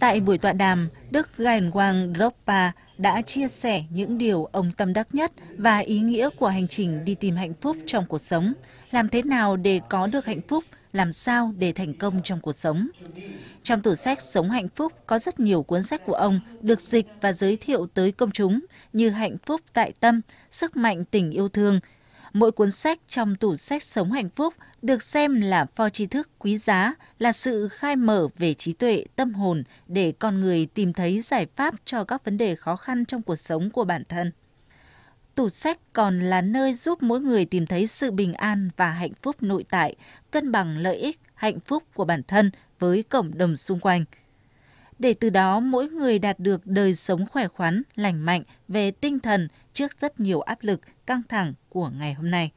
Tại buổi tọa đàm, Đức Gaenwang Drogba đã chia sẻ những điều ông tâm đắc nhất và ý nghĩa của hành trình đi tìm hạnh phúc trong cuộc sống, làm thế nào để có được hạnh phúc, làm sao để thành công trong cuộc sống. Trong tủ sách Sống Hạnh Phúc có rất nhiều cuốn sách của ông được dịch và giới thiệu tới công chúng như Hạnh Phúc Tại Tâm, Sức Mạnh Tình Yêu Thương, Mỗi cuốn sách trong tủ sách Sống Hạnh Phúc được xem là pho tri thức quý giá, là sự khai mở về trí tuệ, tâm hồn để con người tìm thấy giải pháp cho các vấn đề khó khăn trong cuộc sống của bản thân. Tủ sách còn là nơi giúp mỗi người tìm thấy sự bình an và hạnh phúc nội tại, cân bằng lợi ích, hạnh phúc của bản thân với cộng đồng xung quanh – để từ đó mỗi người đạt được đời sống khỏe khoắn, lành mạnh về tinh thần trước rất nhiều áp lực, căng thẳng của ngày hôm nay.